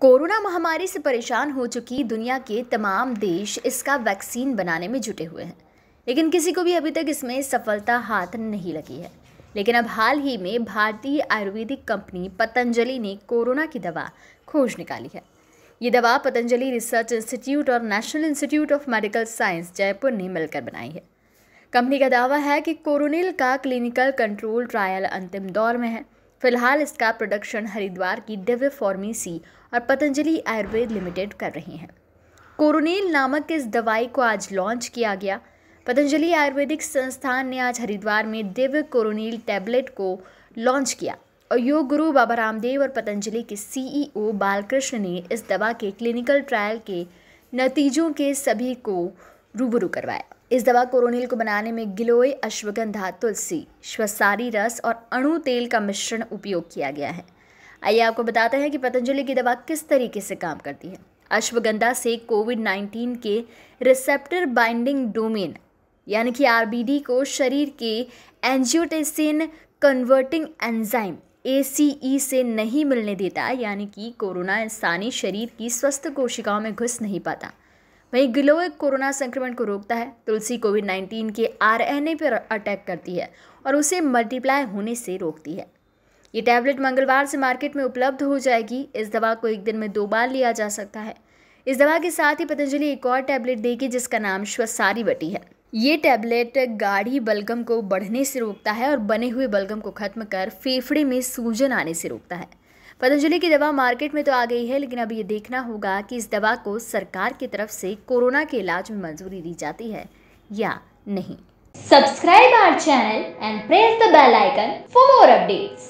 corona महामारी से परेशान हो चुकी दुनिया के तमाम देश इसका वैक्सीन बनाने में जुटे हुए हैं लेकिन किसी को भी अभी तक इसमें सफलता हाथ नहीं लगी है लेकिन अब हाल ही में भारतीय आयुर्वेदिक कंपनी पतंजलि ने कोरोना की दवा खोज निकाली है ये दवा पतंजलि रिसर्च इंस्टीट्यूट और national institute of medical science Jaipur ने मिलकर बनाई है कंपनी का दावा है कि कोरोनिल का क्लिनिकल कंट्रोल ट्रायल अंतिम दौर में है फिलहाल इसका प्रोडक्शन हरिद्वार की दिव्य फॉर्मेसी e और पतंजलि आयुर्वेद लिमिटेड कर रहे हैं कोरोनेल नामक इस दवाई को आज लॉन्च किया गया पतंजलि आयुर्वेदिक संस्थान ने आज हरिद्वार में दिव्य कोरोनील टैबलेट को लॉन्च किया और योग गुरु बाबा रामदेव और पतंजलि के सीईओ e बालकृष्ण ने इस दवा के क्लिनिकल ट्रायल के नतीजों के सभी को रूबरू करवाया इस दवा कोरोनिल को बनाने में गिलोय अश्वगंधा तुलसी श्वसारी रस और अणु तेल का मिश्रण उपयोग किया गया है आइए आपको बताते हैं कि पतंजलि की दवा किस तरीके से काम करती है अश्वगंधा से कोविड 19 के रिसेप्टर बाइंडिंग डोमेन यानी कि आर को शरीर के एंजियोटेसिन कन्वर्टिंग एंजाइम ए से नहीं मिलने देता यानी कि कोरोना इंसानी शरीर की स्वस्थ कोशिकाओं में घुस नहीं पाता वहीं गिलोय कोरोना संक्रमण को रोकता है तुलसी कोविड नाइन्टीन के आर एन ए पर अटैक करती है और उसे मल्टीप्लाई होने से रोकती है ये टैबलेट मंगलवार से मार्केट में उपलब्ध हो जाएगी इस दवा को एक दिन में दो बार लिया जा सकता है इस दवा के साथ ही पतंजलि एक और टैबलेट देगी जिसका नाम श्वसारी बटी है ये टैबलेट गाढ़ी बलगम को बढ़ने से रोकता है और बने हुए बलगम को खत्म कर फेफड़े में सूजन आने से रोकता है पतंजलि की दवा मार्केट में तो आ गई है लेकिन अब ये देखना होगा कि इस दवा को सरकार की तरफ से कोरोना के इलाज में मंजूरी दी जाती है या नहीं subscribe our channel and press the bell icon for more updates